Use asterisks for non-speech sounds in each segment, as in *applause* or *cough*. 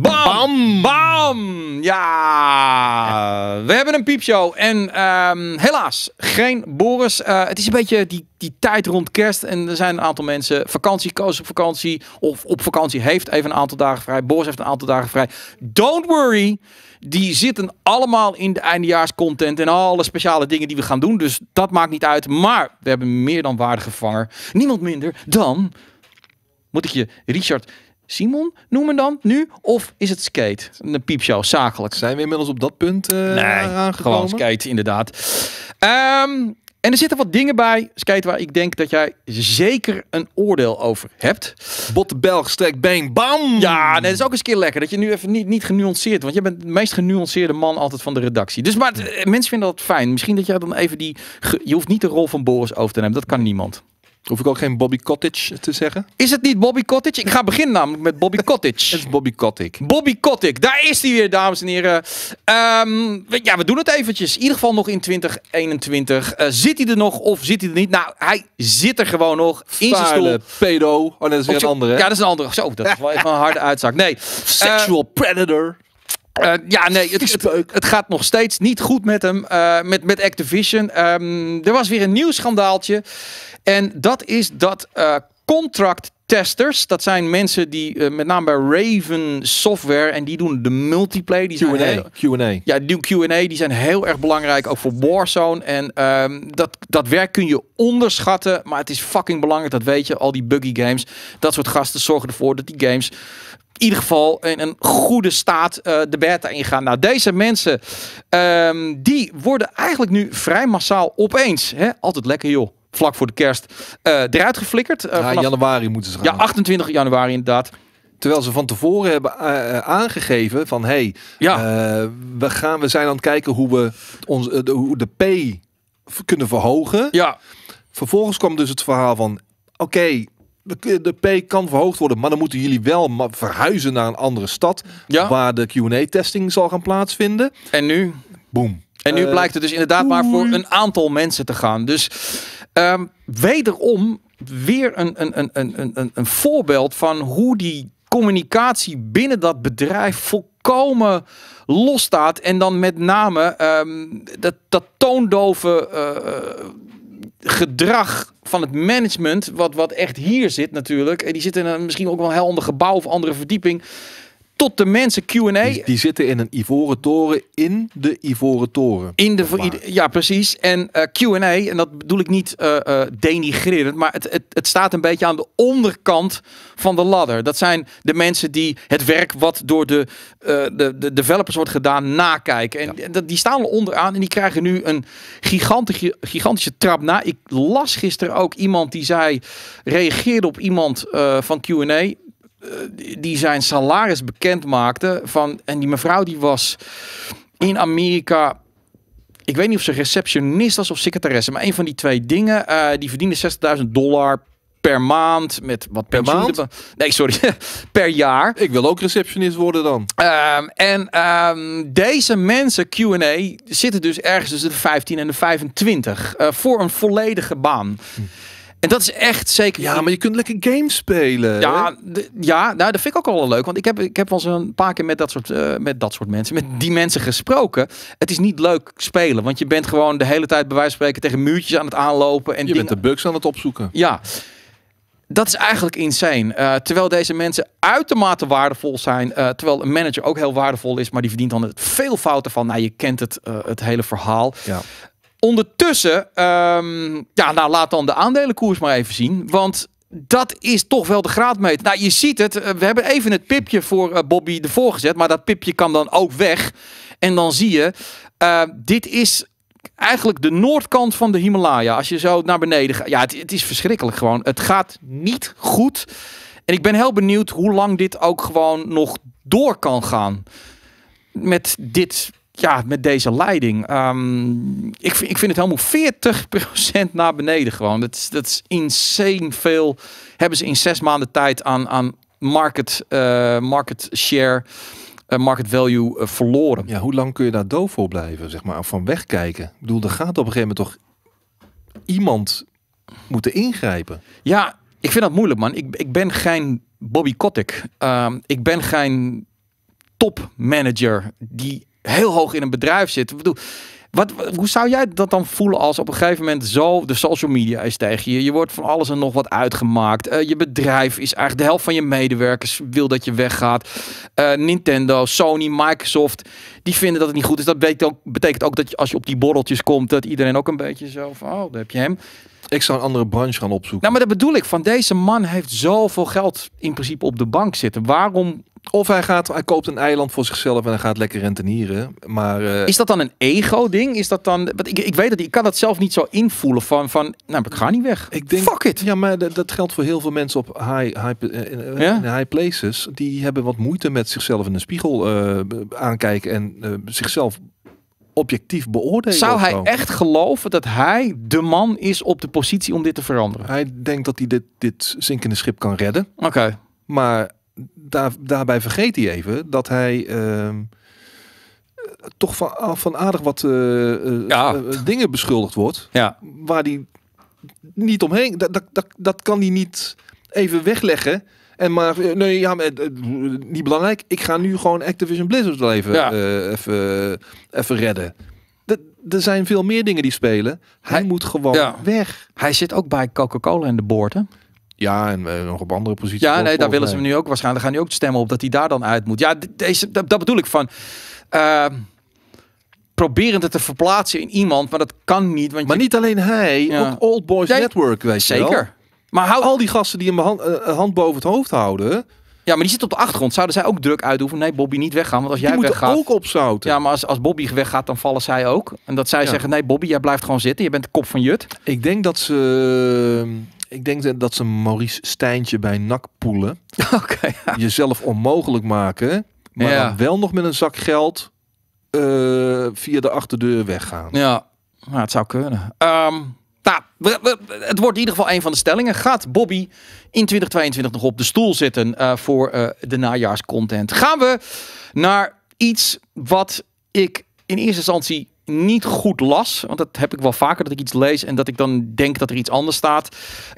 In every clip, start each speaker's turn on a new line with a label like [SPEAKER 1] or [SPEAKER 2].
[SPEAKER 1] Bam! Bam! Ja! We hebben een piepshow. En ehm, helaas, geen Boris. Eh, het is een beetje die, die tijd rond kerst. En er zijn een aantal mensen. Vakantie, koos op vakantie. Of op vakantie heeft even een aantal dagen vrij. Boris heeft een aantal dagen vrij. Don't worry. Die zitten allemaal in de eindejaarscontent. En alle speciale dingen die we gaan doen. Dus dat maakt niet uit. Maar we hebben meer dan waardige vanger. Niemand minder dan... Moet ik je Richard Simon noemen dan nu? Of is het skate? Een piepshow, zakelijk. Zijn we inmiddels op dat punt uh, nee, gewoon skate inderdaad. Ehm, en er zitten wat dingen bij, Skate, waar ik denk dat jij zeker een oordeel over hebt. Bot Belg, stek, bang, bam! Ja, nee, dat is ook eens een keer lekker. Dat je nu even niet, niet genuanceerd want je bent de meest genuanceerde man altijd van de redactie. Dus maar eh, mensen vinden dat fijn. Misschien dat jij dan even die... Je hoeft niet de rol van Boris over te nemen, dat kan niemand. Hoef ik ook geen Bobby Cottage te zeggen? Is het niet Bobby Cottage? Ik ga beginnen namelijk met Bobby Cottage. *laughs* het is Bobby Kotick. Bobby Kotick, daar is hij weer, dames en heren. Ehm, ja, we doen het eventjes. In ieder geval nog in 2021. Uh, eh, zit hij er nog of zit hij er niet? Nou, hij zit er gewoon nog. In zijn stoel. pedo. Oh, nee, dat is weer een andere. Ja, dat is een andere. Zo, dat is wel even een harde uitzaak. Nee. Sexual eh, predator. Eh, ja, nee, het, het, gaat nog steeds niet goed met hem, uh, met, met Activision. Ehm, er was weer een nieuw schandaaltje. En dat is dat uh, contract testers. Dat zijn mensen die eh, met name bij Raven Software en die doen de multiplayer. Die Q&A. Ja, die doen Q&A. Die zijn heel erg belangrijk ook voor Warzone. En ehm, dat, dat werk kun je onderschatten, maar het is fucking belangrijk. Dat weet je. Al die buggy games. Dat soort gasten zorgen ervoor dat die games in ieder geval in een goede staat eh, de beta ingaan. Nou, deze mensen ehm, die worden eigenlijk nu vrij massaal opeens. Hè? Altijd lekker joh vlak voor de kerst, eh, eruit geflikkerd. Eh, ja, vanaf, januari moeten ze gaan. Ja, 28 januari inderdaad. Terwijl ze van tevoren hebben
[SPEAKER 2] eh, aangegeven van hé, hey, ja. we, gaan, we zijn aan het kijken hoe we onze de, hoe de P kunnen verhogen. Ja. Vervolgens kwam dus het verhaal van oké, de, P kan verhoogd worden, maar dan moeten jullie wel verhuizen naar een andere
[SPEAKER 1] stad ja. waar de QA-testing zal gaan plaatsvinden. En nu? Boom. En nu blijkt het dus inderdaad maar voor een aantal mensen te gaan. Dus Ehm, wederom weer een, een, een, een, een voorbeeld van hoe die communicatie binnen dat bedrijf volkomen losstaat. En dan met name ehm, dat, dat toondove eh, gedrag van het management, wat, wat echt hier zit natuurlijk. En die zitten in een, misschien ook wel een heel ander gebouw of andere verdieping tot de mensen Q&A.
[SPEAKER 2] Die, zitten in een ivoren toren in de ivoren toren.
[SPEAKER 1] In de, ja, precies. En eh, Q&A, en dat bedoel ik niet eh, eh, denigrerend, maar het, het, het staat een beetje aan de onderkant van de ladder. Dat zijn de mensen die het werk wat door de, de, de, developers wordt gedaan nakijken. En, die staan er onderaan en die krijgen nu een gigantische, gigantische trap na. Ik las gisteren ook iemand die zei, reageerde op iemand van Q&A eh, die zijn salaris bekend maakte. Van, en die mevrouw die was in Amerika ik weet niet of ze receptionist was of secretaresse, maar een van die twee dingen. Eh, die verdiende 60.000 dollar per maand met wat per maand? Nee, sorry, *laughs* per jaar. Ik wil ook receptionist worden dan. Ehm, en ehm, deze mensen Q&A zitten dus ergens tussen de 15 en de 25 eh, voor een volledige baan. Hm. En dat is echt zeker. Ja, maar je kunt lekker games spelen. Ja, ja nou, dat vind ik ook wel leuk. Want ik heb, ik heb wel eens een paar keer met dat, soort, eh, met dat soort mensen, met die mensen gesproken. Het is niet leuk spelen. Want je bent gewoon de hele tijd, bij wijze van spreken, tegen muurtjes aan het aanlopen. En je bent de bugs aan het opzoeken. Ja. Dat is eigenlijk insane. Eh, terwijl deze mensen uitermate waardevol zijn. Eh, terwijl een manager ook heel waardevol is. Maar die verdient dan het veel fouten van. Nou, je kent het, het hele verhaal. Ja. Ondertussen, ehm, ja, nou laat dan de aandelenkoers maar even zien. Want dat is toch wel de graadmeter. Nou, je ziet het. Eh, we hebben even het pipje voor eh, Bobby ervoor gezet. Maar dat pipje kan dan ook weg. En dan zie je, eh, dit is eigenlijk de noordkant van de Himalaya. Als je zo naar beneden gaat. Ja, het, het is verschrikkelijk gewoon. Het gaat niet goed. En ik ben heel benieuwd hoe lang dit ook gewoon nog door kan gaan. Met dit ja, met deze leiding. Ehm, ik, vind, ik vind het helemaal 40% naar beneden gewoon. Dat is, dat is insane veel. Hebben ze in zes maanden tijd aan, aan market, eh, market share, uh, market value eh, verloren. Ja, hoe lang kun je daar doof voor blijven, zeg maar, van wegkijken? Ik bedoel, er gaat op een gegeven moment toch iemand moeten ingrijpen? Ja, ik vind dat moeilijk, man. Ik, ik ben geen Bobby Kotick. Ehm, ik ben geen topmanager die heel hoog in een bedrijf zit. wat, hoe zou jij dat dan voelen als op een gegeven moment zo de social media is tegen je? Je wordt van alles en nog wat uitgemaakt. Eh, je bedrijf is eigenlijk de helft van je medewerkers wil dat je weggaat. Eh, Nintendo, Sony, Microsoft, die vinden dat het niet goed is. Dat betekent ook, betekent ook dat je, als je op die borreltjes komt, dat iedereen ook een beetje zo van, oh, daar heb je hem. Ik zou een andere branche gaan opzoeken. Nou, maar dat bedoel ik. Van deze man heeft zoveel geld in principe op de bank zitten. Waarom of hij, gaat, hij koopt een eiland voor zichzelf en hij gaat lekker rentenieren. Maar, eh, Is dat dan een ego-ding? Is dat dan. Ik, ik weet dat ik kan dat zelf niet zo invoelen van. van nou, ik ga niet weg. Ik denk, Fuck it. Ja, maar
[SPEAKER 2] dat, geldt voor heel veel mensen op high, high, eh, eh, high places. Die hebben wat moeite met zichzelf in de spiegel aankijken en zichzelf objectief beoordelen. Zou hij echt geloven dat hij de man is op de positie om dit te veranderen? Hij denkt dat hij dit, dit zinkende schip kan redden. Oké. Maar daar, daarbij vergeet hij even dat hij ehm, toch van, ah, van aardig wat eh, eh, eh, dingen beschuldigd wordt. Ja. Waar hij niet omheen. Dat, dat, dat, dat kan hij niet even wegleggen. En maar, eh, nee, ja, eh, niet belangrijk. Ik ga nu gewoon Activision Blizzard wel even, eh, even, even redden. Er
[SPEAKER 1] zijn veel meer dingen die spelen. Hij, moet gewoon weg. Hij zit ook bij Coca-Cola en de boord, Ja, en nog op andere posities. Ja, nee, daar willen ze hem nu ook waarschijnlijk. gaan nu ook stemmen op dat hij daar dan uit moet. Ja, deze, dat, dat bedoel ik van. Uh, ehm, proberen het te verplaatsen in iemand, maar dat kan niet. Want maar niet alleen hij, ja. ook Old Boys Network, weet je zeker. Maar hou al die gasten die hem hand, eh, hand boven het hoofd houden. Ja, maar die zitten op de achtergrond. Zouden zij ook druk uitoefenen? Nee, Bobby niet weggaan. Want als jij die weggaat... ook opzouten. Ja, maar als, als Bobby weggaat, dan vallen zij ook. En dat zij zeggen, nee Bobby, jij blijft gewoon zitten. Je bent de kop van Jut. Ik denk dat ze... Ik denk
[SPEAKER 2] dat ze Maurice Stijntje bij nak poelen. *laughs* Jezelf onmogelijk maken. Maar dan wel nog met een zak geld eh, via de achterdeur weggaan.
[SPEAKER 1] Ja, maar het zou kunnen. Um, nou, het wordt in ieder geval een van de stellingen. Gaat Bobby in 2022 nog op de stoel zitten eh, voor eh, de najaarscontent? Gaan we naar iets wat ik in eerste instantie niet goed las. Want dat heb ik wel vaker dat ik iets lees en dat ik dan denk dat er iets anders staat.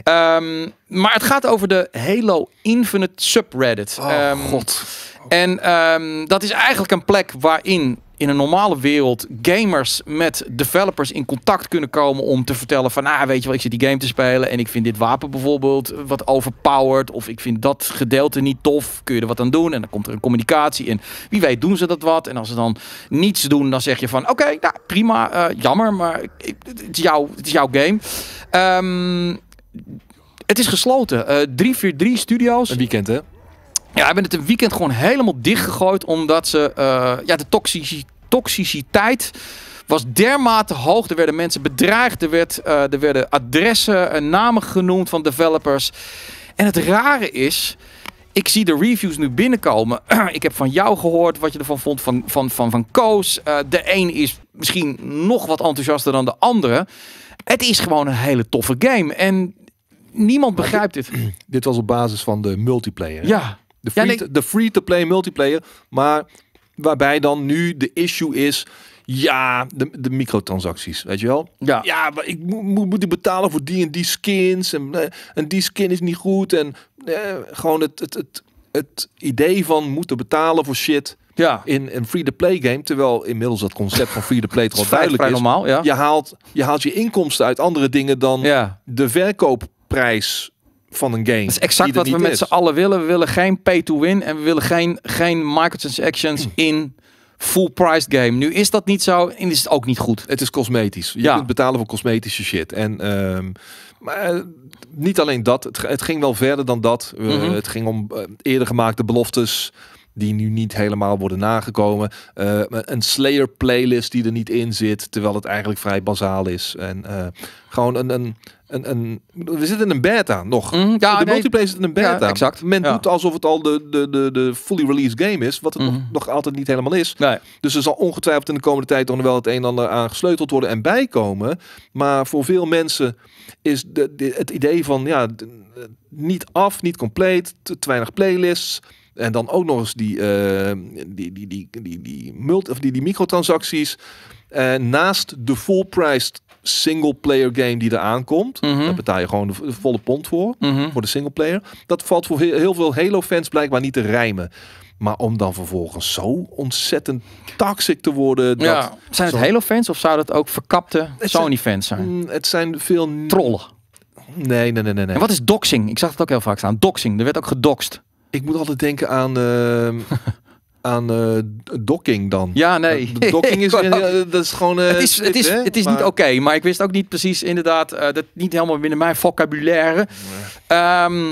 [SPEAKER 1] Ehm, maar het gaat over de Halo Infinite subreddit. Oh, ehm, god. En ehm, dat is eigenlijk een plek waarin in een normale wereld gamers met developers in contact kunnen komen om te vertellen van, ah weet je wel, ik zit die game te spelen en ik vind dit wapen bijvoorbeeld wat overpowered of ik vind dat gedeelte niet tof, kun je er wat aan doen? En dan komt er een communicatie en wie weet doen ze dat wat en als ze dan niets doen, dan zeg je van, oké, nou prima, eh, jammer, maar het, is jouw, het is jouw game. Ehm, het is gesloten. Uh, eh, 343 studio's. Een weekend hè? Ja, hebben het een weekend gewoon helemaal dichtgegooid. Omdat ze eh, ja, de toxiciteit was dermate hoog. Er werden mensen bedreigd. Er, werd, eh, er werden adressen en namen genoemd van developers. En het rare is. Ik zie de reviews nu binnenkomen. *clears throat* ik heb van jou gehoord wat je ervan vond, van, van, van, van Koos. Eh, de een is misschien nog wat enthousiaster dan de andere. Het is gewoon een hele toffe game. En niemand begrijpt dit, *clears throat* dit. was op basis van de multiplayer. Ja. De free,
[SPEAKER 2] ja, free to play multiplayer. Maar waarbij dan nu de issue is. Ja, de, de microtransacties, weet je wel? Ja, ja maar ik moet, moet die betalen voor die en die skins. En, eh, en die skin is niet goed. En eh, gewoon het, het, het, het idee van moeten betalen voor shit ja. in een free-to-play game. Terwijl inmiddels dat concept van free-to-play *laughs* toch duidelijk is. Normaal, ja. je, haalt, je haalt je inkomsten uit andere dingen dan de verkoopprijs van een game. Dat
[SPEAKER 1] is exact wat we met z'n allen willen. We willen geen pay-to-win en we willen geen, geen microtransactions mm. in full price game. Nu is dat niet zo en is het ook niet goed. Het is
[SPEAKER 2] cosmetisch. Je ja. kunt betalen voor cosmetische shit. En ehm, maar, eh, niet alleen dat. Het, het, ging wel verder dan dat. Mhm. Het ging om eh, eerder gemaakte beloftes die nu niet helemaal worden nagekomen. Eh, een Slayer playlist die er niet in zit, terwijl het eigenlijk vrij bazaal is. En eh, gewoon een, een, een, een, We zitten in een beta nog. Mhm, ja, de multiplayer zit in een beta. Ja, exact. Men doet alsof het al de, de, de, de fully released game is, wat het nog, mhm. nog, altijd niet helemaal is. Nee. Dus er zal ongetwijfeld in de komende tijd dan wel het een en ander aangesleuteld worden en bijkomen. Maar voor veel mensen is de, het idee van ja, niet af, niet compleet, te weinig playlists en dan ook nog eens die, uh, die, die, die, die, die, multi, of die, die microtransacties. Eh, naast de full-priced single-player game die er aankomt. Mm Daar betaal je gewoon de, volle pond voor. Mhm. Voor de single-player. Dat valt voor heel, veel Halo-fans blijkbaar niet te rijmen. Maar om dan vervolgens zo ontzettend toxic te worden. Dat Zijn het Halo-fans of zou dat ook
[SPEAKER 1] verkapte Sony-fans zijn?
[SPEAKER 2] Mm, het zijn veel... Trollen. Nee, nee, nee, nee. En wat is doxing? Ik zag het ook heel vaak staan. Doxing. Er werd ook gedoxt. Ik moet altijd denken aan... Ehm, *laughs* aan eh, docking dan.
[SPEAKER 1] Ja, nee. Eh, de docking is, *laughs* eh, dat is gewoon... het is, het is, het is niet oké, maar ik wist ook niet precies inderdaad, dat niet helemaal binnen mijn vocabulaire. Ehm,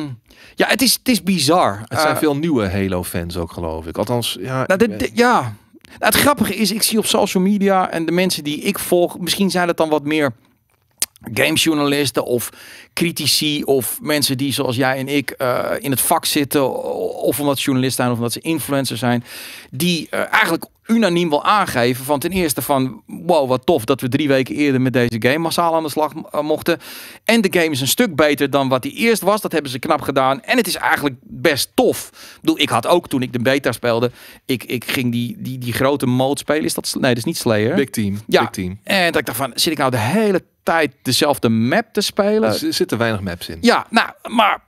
[SPEAKER 1] ja, het is, het is bizar. Het zijn veel
[SPEAKER 2] nieuwe Halo-fans ook, geloof ik. Althans,
[SPEAKER 1] ja... Nou, ja. Nou, het grappige is, ik zie op social media en de mensen die ik volg, misschien zijn het dan wat meer gamejournalisten of critici of mensen die zoals jij en ik eh, in het vak zitten of omdat journalisten zijn of omdat ze influencers zijn, die eh, eigenlijk unaniem wil aangeven van ten eerste van wow wat tof dat we drie weken eerder met deze game massaal aan de slag eh, mochten. En de game is een stuk beter dan wat die eerst was. Dat hebben ze knap gedaan. En het is eigenlijk best tof. Ik bedoel, ik had ook toen ik de beta speelde, ik, ik ging die, die, die grote mode spelen. Is dat, nee, dat is niet Slayer. Big Team. Ja. Big team. En dat ik dacht van, zit ik nou de hele tijd dezelfde map te spelen? Eh, er zitten weinig maps in. Ja, nou, maar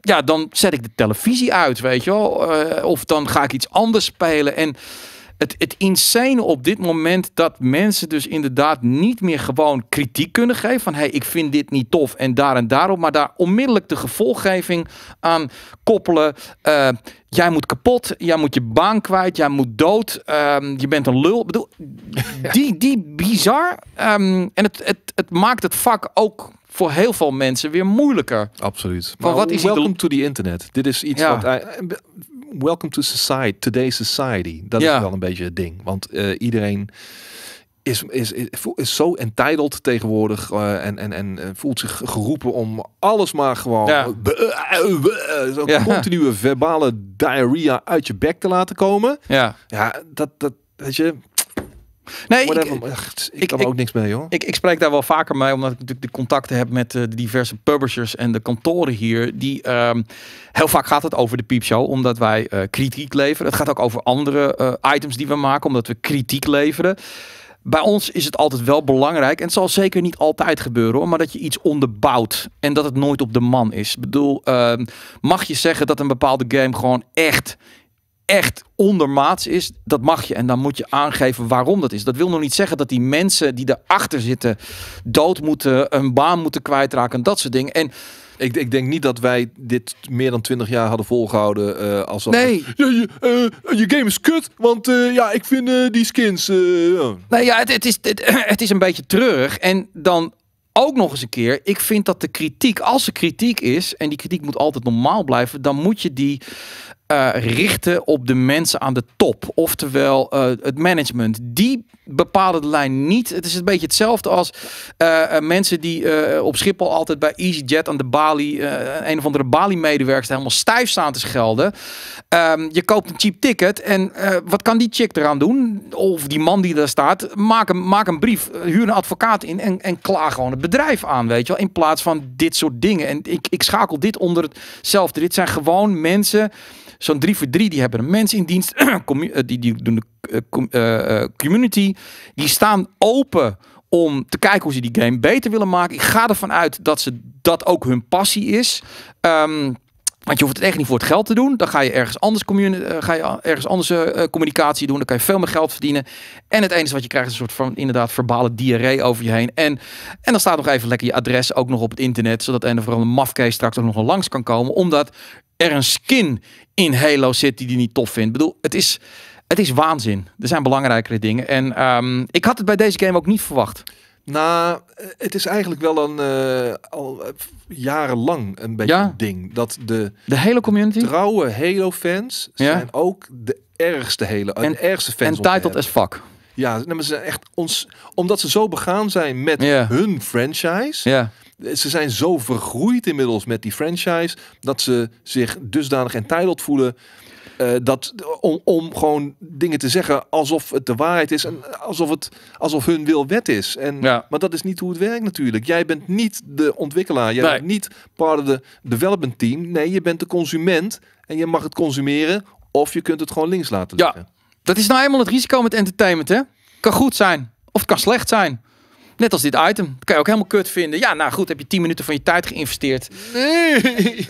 [SPEAKER 1] ja, dan zet ik de televisie uit, weet je wel. Eh, of dan ga ik iets anders spelen en het, het insane op dit moment dat mensen dus inderdaad niet meer gewoon kritiek kunnen geven. Van hé, hey, ik vind dit niet tof en daar en daarop. Maar daar onmiddellijk de gevolggeving aan koppelen. Eh, jij moet kapot, jij moet je baan kwijt, jij moet dood, ehm, je bent een lul. bedoel, *laughs* die, die bizar. Ehm, en het, het, het maakt het vak ook voor heel veel mensen weer moeilijker. Absoluut. Maar, wat is to
[SPEAKER 2] die internet. Dit is iets wat eh, welcome to society, today's society. Dat ja. is wel een beetje het ding. Want eh, iedereen is, is, is, is zo entitled tegenwoordig eh, en, en, en eh, voelt zich geroepen om alles maar gewoon ja. zo'n continue verbale diarrhea uit je bek te laten komen. Ja, ja dat, dat, weet je, Nee, Whatever, ik, echt, ik, kan er ook niks
[SPEAKER 1] mee, hoor. Ik, ik spreek daar wel vaker mee, omdat ik natuurlijk de contacten heb met eh, de diverse publishers en de kantoren hier. Die, ehm, heel vaak gaat het over de piepshow, omdat wij eh, kritiek leveren. Het gaat ook over andere eh, items die we maken, omdat we kritiek leveren bij ons is het altijd wel belangrijk, en het zal zeker niet altijd gebeuren maar dat je iets onderbouwt en dat het nooit op de man is. Ik bedoel, ehm, mag je zeggen dat een bepaalde game gewoon echt echt ondermaats is, dat mag je. En dan moet je aangeven waarom dat is. Dat wil nog niet zeggen dat die mensen die erachter zitten dood moeten, een baan moeten kwijtraken en dat soort dingen. En ik, ik, denk niet dat
[SPEAKER 2] wij dit meer dan twintig jaar hadden volgehouden eh, als dat. Nee. je, eh, je, game is kut, want eh, ja, ik vind die skins. Oh. Nee,
[SPEAKER 1] Nou ja, het, het is, *clears throat* het is een beetje treurig. En dan ook nog eens een keer, ik vind dat de kritiek, als er kritiek is, en die kritiek moet altijd normaal blijven, dan moet je die eh, richten op de mensen aan de top. Oftewel eh, het management. Die bepalen de lijn niet. Het is een beetje hetzelfde als eh, mensen die op Schiphol altijd bij EasyJet aan de balie... een of andere bali medewerkers helemaal stijf staan te schelden. Ehm, je koopt een cheap ticket en wat kan die chick eraan doen? Of die man die daar staat. Maak een, maak een brief, huur een advocaat in en, en klaag gewoon het bedrijf aan, weet je wel. In plaats van dit soort dingen. En ik, ik schakel dit onder hetzelfde. Dit zijn gewoon mensen Zo'n 3 voor 3, die hebben een in dienst. *clears throat* Eh, die, die doen de eh, eh, community. Die staan open om te kijken hoe ze die game beter willen maken. Ik ga ervan uit dat ze dat ook hun passie is. Um, want je hoeft het echt niet voor het geld te doen. Dan ga je ergens anders, eh, ga je ergens anders eh, eh, communicatie doen. Dan kan je veel meer geld verdienen. En het enige wat je krijgt is een soort van inderdaad verbale diarree over je heen. En, en dan staat nog even lekker je adres ook nog op het internet. Zodat en vooral een mafkees straks ook nog langs kan komen. Omdat er een skin in Halo zit die die niet tof vindt. Ik bedoel, het is, het is waanzin. Er zijn belangrijkere dingen. En ehm, ik had het bij deze game ook niet verwacht.
[SPEAKER 2] Nou, eh, het is eigenlijk wel een uh, al eh, jarenlang een beetje ding dat de de hele community trouwe Halo fans zijn ook de ergste hele en, ergste fans en titled as fuck. Ja, ze zijn echt ons omdat ze zo begaan zijn met ja. hun franchise. Ja. Ze zijn zo vergroeid inmiddels met die franchise dat ze zich dusdanig entitled voelen. Eh, dat, om, om gewoon dingen te zeggen alsof het de waarheid is en alsof, het, alsof hun wil wet is. En, ja. Maar dat is niet hoe het werkt natuurlijk. Jij bent niet de ontwikkelaar, jij bent niet part of the development team. Nee, je bent de consument en je mag het consumeren of je kunt het gewoon links laten liggen. Ja,
[SPEAKER 1] dat is nou eenmaal het risico met entertainment hè. Kan goed zijn of het kan slecht zijn. Net als dit item. kan je ook helemaal kut vinden. Ja, nou goed, heb je 10 minuten van je tijd geïnvesteerd. Nee. *laughs*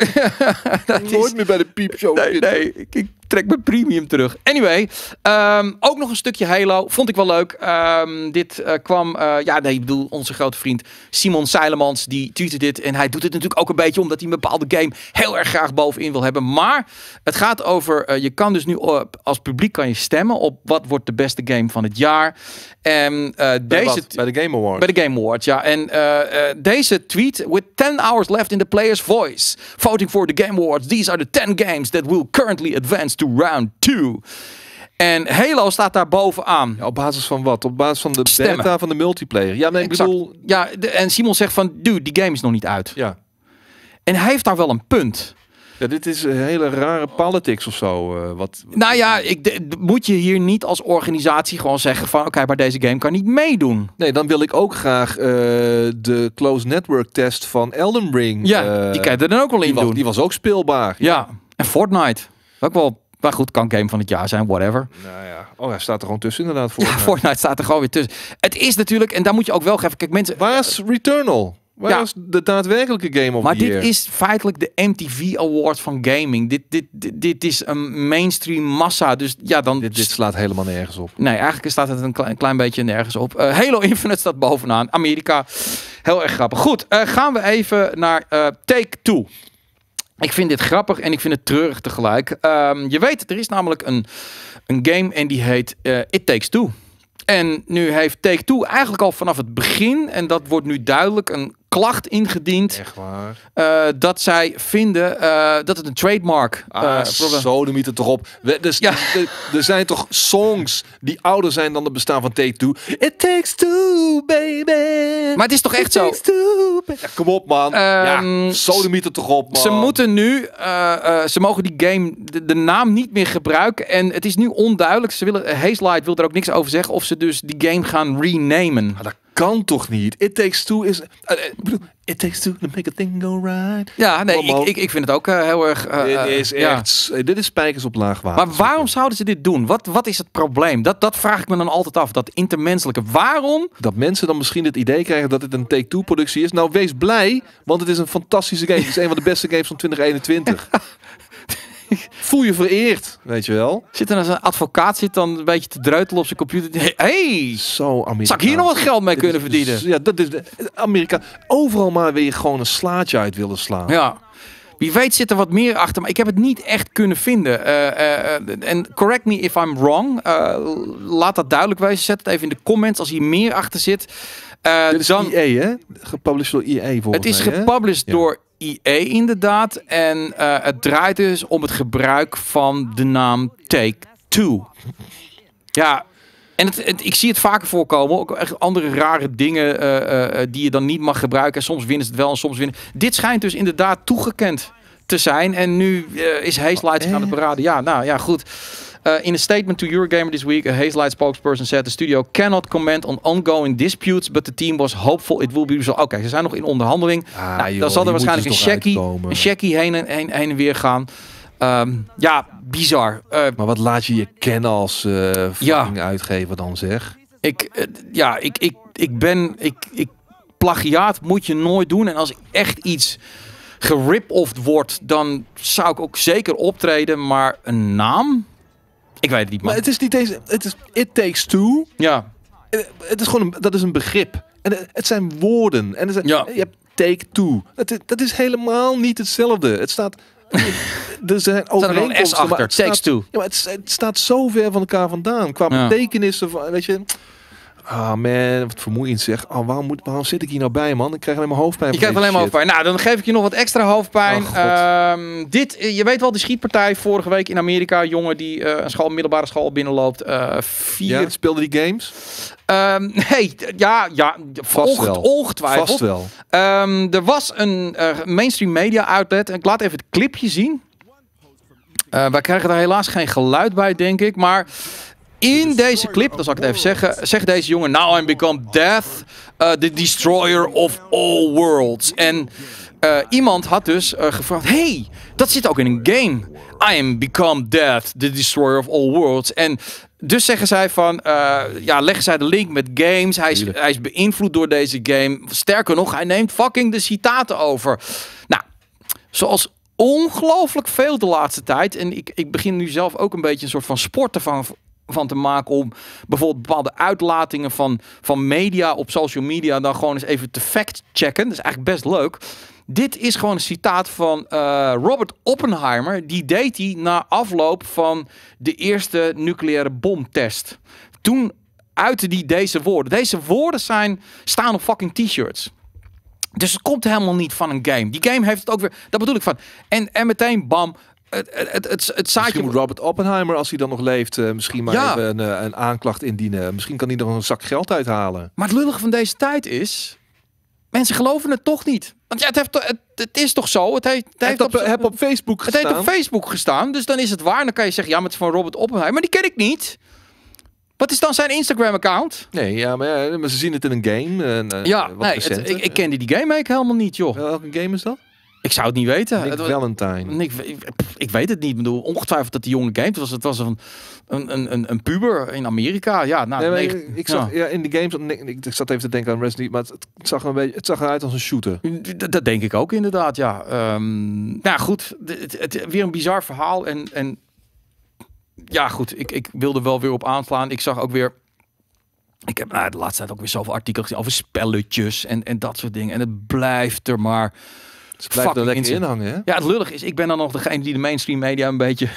[SPEAKER 1] dat Nooit is... meer bij de piepshow. Nee, nee. ik, trek mijn premium terug. Anyway, ehm, ook nog een stukje Halo. Vond ik wel leuk. Ehm, dit eh, kwam, eh, ja, nee, ik bedoel, onze grote vriend Simon Seilemans, die tweette dit. En hij doet het natuurlijk ook een beetje omdat hij een bepaalde game heel erg graag bovenin wil hebben. Maar het gaat over, eh, je kan dus nu als publiek kan je stemmen op wat wordt de beste game van het jaar. En deze... Bij de Game Awards? Bij de Game Awards, ja. En deze tweet, with 10 hours left in the player's voice, voting for the Game Awards, these are the 10 games that will currently advance to round 2. En Halo staat daar bovenaan. op basis van wat? Op basis van de Stemmen. beta van de multiplayer. Ja, nee, ik bedoel... Ja, de, en Simon zegt van, dude, die game is nog niet uit. Ja. En hij heeft daar wel een punt. Ja, dit is een hele rare politics of zo. Eh, wat... Nou ja, ik, moet je hier niet als organisatie gewoon zeggen van... oké, maar deze game kan niet meedoen. Nee, dan wil ik ook
[SPEAKER 2] graag eh, de close network test van Elden Ring. Ja, eh, die kan er dan ook wel in die doen. Was, die
[SPEAKER 1] was ook speelbaar. Ja. ja, en Fortnite. Ook wel maar goed, kan game van het jaar zijn, whatever. Nou ja. Oh, ja, staat er gewoon tussen inderdaad. Fortnite. Ja, Fortnite staat er gewoon weer tussen. Het is natuurlijk, en daar moet je ook wel even... Kijk, mensen... Waar is Returnal? Waar is de daadwerkelijke Game of maar Maar dit is feitelijk de MTV Award van gaming. Dit, dit, dit, dit is een mainstream massa. Dus ja, dan... Dit, slaat helemaal nergens op. Nee, eigenlijk staat het een klein, klein beetje nergens op. Eh, Halo Infinite staat bovenaan. Amerika. Heel erg grappig. Goed, eh, gaan we even naar eh, Take Two. Ik vind dit grappig en ik vind het treurig tegelijk. Ehm, je weet er is namelijk een, een game en die heet eh, It Takes Two. En nu heeft Take Two eigenlijk al vanaf het begin, en dat wordt nu duidelijk, een klacht ingediend. Echt waar? Eh, dat zij vinden eh, dat het een trademark is. Eh, ah, probleem is. toch op. We, dus, ja. Er zijn
[SPEAKER 2] toch songs die ouder zijn dan het bestaan van Take Two. It takes two, baby.
[SPEAKER 1] Maar het is toch echt zo? kom op, man. Um, ja, ehm, toch op, man. Ze moeten nu, ze mogen die game, de, naam niet meer gebruiken. En het is nu onduidelijk. Ze willen, Light wil er ook niks over zeggen. Of ze dus die game gaan renamen. Ah, dat kan toch niet? It takes two is... Eh,
[SPEAKER 2] eh, it takes two to make a thing go right. Ja, nee, ik, ik, vind het ook eh, heel erg... Uh, dit is echt... Dit is spijkers op laag water. Maar
[SPEAKER 1] waarom zouden ze dit doen? Wat, wat is het probleem? Dat, dat vraag ik me dan altijd af. Dat intermenselijke. Waarom? Dat mensen dan misschien het idee
[SPEAKER 2] krijgen dat het een take-two productie is. Nou, wees blij, want het is een fantastische game. Het is een van de beste games van
[SPEAKER 1] 2021. *laughs* *laughs* voel je vereerd, weet je wel. Zit er als nou een advocaat zit dan een beetje te dreutelen op zijn computer. Hé, hey, zo Amerika. Zou ik hier nog wat geld mee kunnen verdienen? ja,
[SPEAKER 2] dat is Amerika. Overal
[SPEAKER 1] maar weer gewoon een slaatje uit willen slaan. Ja. Wie weet zit er wat meer achter, maar ik heb het niet echt kunnen vinden. Eh, eh, eh, en correct me if I'm wrong. laat dat duidelijk wijzen. Zet het even in de comments als hier meer achter zit. Dit is dan, hè? Gepublished door EA volgens Het is mij, gepublished door IE inderdaad. En eh, het draait dus om het gebruik van de naam Take Two. Ja, en het, ik zie het vaker voorkomen. Ook echt andere rare dingen eh, eh, die je dan niet mag gebruiken. En soms winnen ze het wel en soms winnen. Dit schijnt dus inderdaad toegekend te zijn. En nu is Haze Lights oh, aan het beraden. Ja, nou ja, goed. Eh, in een statement to Eurogamer this week, a Hazelight spokesperson said the studio cannot comment on ongoing disputes, but the team was hopeful it will be resolved. Oké, ze zijn nog in onderhandeling. Ah, nou, dan zal er waarschijnlijk een checkie, een checkie heen en, heen, weer gaan. Ehm, ja, bizar. Eh, maar wat laat je je kennis uh, eh, ja. uitgever dan zeg? Ik, ja, ik, ik, ik ben... Ik, ik, plagiaat moet je nooit doen. En als echt iets gerip-offed wordt, dan zou ik ook zeker optreden. Maar een naam? Ik weet het niet, man. Maar het is
[SPEAKER 2] niet deze. Het is It Takes Two. Ja. Eh, het is gewoon... dat is een begrip. En eh, het zijn woorden. En ja. je hebt Take Two. Dat is, helemaal niet hetzelfde. Het staat... *laughs* er zijn overeenkomsten. S achter. Maar het takes two. Ja, het, staat zo ver van elkaar vandaan. Qua ja. betekenissen van... Weet je... Ah man, wat vermoeiend zeg. Oh, waarom, moet, waarom zit ik hier nou bij, man? Ik krijg alleen maar hoofdpijn. Ik krijg alleen maar hoofdpijn.
[SPEAKER 1] Nou, dan geef ik je nog wat extra hoofdpijn. Oh, ehm, dit, eh, je weet wel, die schietpartij vorige week in Amerika. Jongen die eh, een school, middelbare school binnenloopt. Uh, vier... Ja, speelde die games? Ehm, nee, ja, ja vast wel. ongetwijfeld. Vast wel. Ehm, er was een mainstream media outlet. En ik laat even het clipje zien. wij krijgen daar helaas geen geluid bij, denk ik. Maar in deze clip, dan zal ik het even zeggen, zegt deze jongen: Now I'm become death, uh, the destroyer of all worlds. En uh, iemand had dus uh, gevraagd: Hey, dat zit ook in een game. I am become death, the destroyer of all worlds. En dus zeggen zij van, ja, leggen zij de link met games. Hij is, hij is beïnvloed door deze game. Sterker nog, hij neemt fucking de citaten over. Nou, zoals ongelooflijk veel de laatste tijd. En ik, ik begin nu zelf ook een beetje een soort van sport te van, van te maken om bijvoorbeeld bepaalde uitlatingen van, van media op social media dan gewoon eens even te fact-checken. Dat is eigenlijk best leuk. Dit is gewoon een citaat van eh, Robert Oppenheimer. Die deed hij na afloop van de eerste nucleaire bomtest. Toen uitte die deze woorden. Deze woorden zijn, staan op fucking t-shirts. Dus het komt helemaal niet van een game. Die game heeft het ook weer. Dat bedoel ik van. En, en meteen, bam, het, het, het, Misschien moet Robert Oppenheimer, als hij dan nog leeft, eh, misschien
[SPEAKER 2] maar een, eh, een, aanklacht indienen. Misschien kan hij er een zak geld uithalen.
[SPEAKER 1] Maar het lullige van deze tijd is... Mensen geloven het toch niet. Want ja, het, heeft, het, is toch zo? Het heeft, het op, heb op Facebook gestaan. Het heeft op Facebook gestaan, dus dan is het waar. En dan kan je zeggen, ja, maar het is van Robert Oppenheimer. Maar die ken ik niet. Wat is dan zijn Instagram-account?
[SPEAKER 2] Nee, ja maar, ze zien het in een game. Eh, en, ja, nee, ik, ik
[SPEAKER 1] kende die game eigenlijk helemaal niet, joh. Welke game is dat? Ik zou het niet weten. Nick Valentine. ik, ik, weet het niet. Ik bedoel, ongetwijfeld dat die jonge game. was, het was een, een, een, een puber in Amerika. Ja, nou, negen, ik, zag, ja. in de games. Ik, zat even te denken aan Resident Maar het, zag een beetje, het zag eruit als een shooter. Mm, dat denk ik ook inderdaad, ja. Um, nou goed, het, weer een bizar verhaal. En, en ja, goed, ik, ik wilde wel weer op aanslaan. Ik zag ook weer. Ik heb nou, de laatste tijd ook weer zoveel artikelen gezien over spelletjes en, en dat soort dingen. En het blijft er maar ze er lekker in hangen, hè? Ja, het lullig is, ik ben dan nog degene die de mainstream media een beetje *laughs*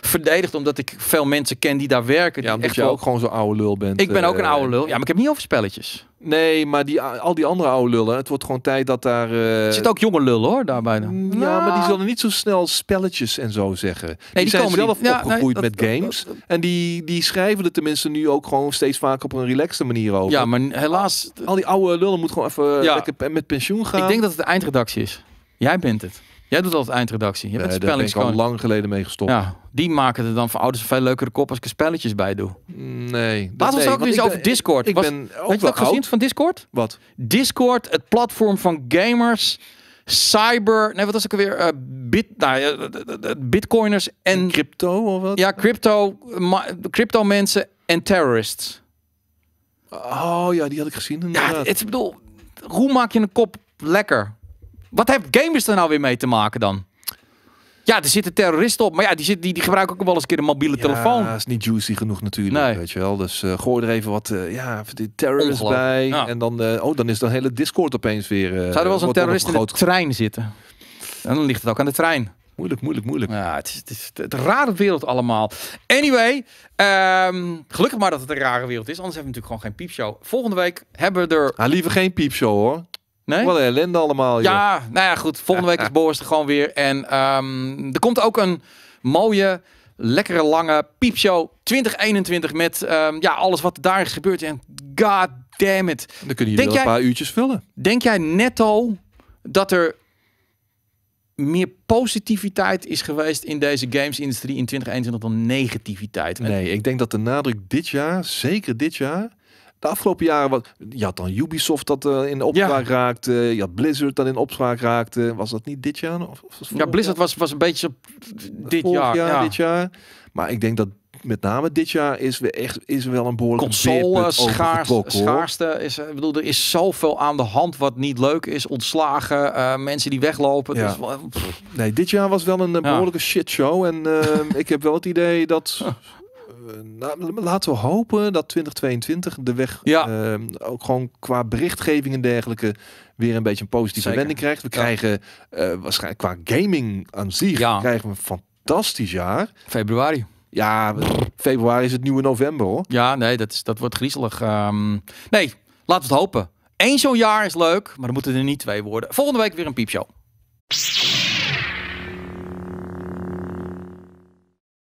[SPEAKER 1] verdedigt. Omdat ik veel mensen ken die daar werken. Ja, die echt je ook gewoon zo'n oude lul bent. Ik ben ook een eh, oude lul. Ja, maar ik heb niet over spelletjes. Nee, maar die, eh,
[SPEAKER 2] al die andere oude lullen. Het wordt gewoon tijd dat daar... Eh, er zit ook jonge lullen hoor, daarbij. Mm, ja, ja, nou. maar die zullen niet zo snel spelletjes en zo zeggen. Nee, die, zijn komen zelf opgegroeid met games. en die, die schrijven er tenminste nu ook gewoon steeds vaker op een relaxte manier over. Ja, maar helaas... Al die oude lullen moet
[SPEAKER 1] gewoon even lekker met pensioen gaan. Ik denk dat het de eindredactie is. Jij bent het. Jij doet altijd eindredactie. Je bent het daar ben al lang geleden mee gestopt. Ja, die maken er dan voor ouders een veel leukere kop als ik er spelletjes bij doe. Nee. Dat Laten we ook eens over Discord. Ik ben ook je dat gezien van Discord? Wat? Discord, het platform van gamers cyber. Nee, wat was ik alweer? Eh, bit, nou, uh, bitcoiners en. Crypto of wat? Ja, crypto, crypto mensen en terrorists. Oh ja, die had ik gezien. Inderdaad. Ja, het, bedoel, hoe maak je een kop lekker? Wat hebben gamers er nou weer mee te maken dan? Ja, er zitten terroristen op. Maar ja, die, zit, die, die gebruiken ook wel eens een keer een mobiele telefoon. Ja,
[SPEAKER 2] is niet juicy genoeg natuurlijk, nee. weet je wel. Dus uh, gooi er even wat uh, ja, terrorist bij. En dan, eh, oh, dan is de
[SPEAKER 1] hele Discord opeens weer... Zou er wel eens een terrorist in de trein zitten? En dan ligt het ook aan de trein. Moeilijk, moeilijk, moeilijk. Ja, het is, het is rare wereld allemaal. Anyway, ehm, gelukkig maar dat het een rare wereld is. Anders hebben we natuurlijk gewoon geen piepshow. Volgende week hebben we er... Ah, liever geen
[SPEAKER 2] piepshow hoor.
[SPEAKER 1] Nee? Wat ellende allemaal. Ja, nou ja, goed. Volgende week is Boris er gewoon weer. En ehm, er komt ook een mooie, lekkere, lange piepshow 2021 met ehm, ja, alles wat daar is gebeurd. En god damn it. Dan kunnen jullie een paar uurtjes vullen. Denk jij netto dat er meer positiviteit is geweest in deze games industrie in 2021 dan negativiteit?
[SPEAKER 2] Nee, ik denk dat de nadruk dit jaar, zeker dit jaar de afgelopen jaren, wat, je had dan Ubisoft dat eh, in opspraak ja. raakte, je had Blizzard dat in opspraak raakte. Was dat niet dit jaar? Of, of
[SPEAKER 1] ja, Blizzard was, was een beetje dit jaar. ja. dit
[SPEAKER 2] jaar. Maar ik denk dat met name dit jaar is we echt is wel een behoorlijke console eh, schaarste
[SPEAKER 1] is eh, ik bedoel er is zoveel aan de hand wat niet leuk is ontslagen mensen die weglopen dus,
[SPEAKER 2] nee dit jaar was wel een behoorlijke ja. shit show en ehm, *laughs* ik heb wel het idee dat *laughs* laten we hopen dat 2022 de weg ehm, ook gewoon qua berichtgeving en dergelijke weer een beetje een positieve wending krijgt. We krijgen eh, waarschijnlijk qua gaming aan
[SPEAKER 1] zich krijgen we een fantastisch jaar. Februari. Ja, februari is het nieuwe november hoor. Ja, nee, dat, is, dat wordt griezelig. Ehm, nee, laten we het hopen. Eén zo'n jaar is leuk, maar dan moeten er niet twee worden. Volgende week weer een piepshow.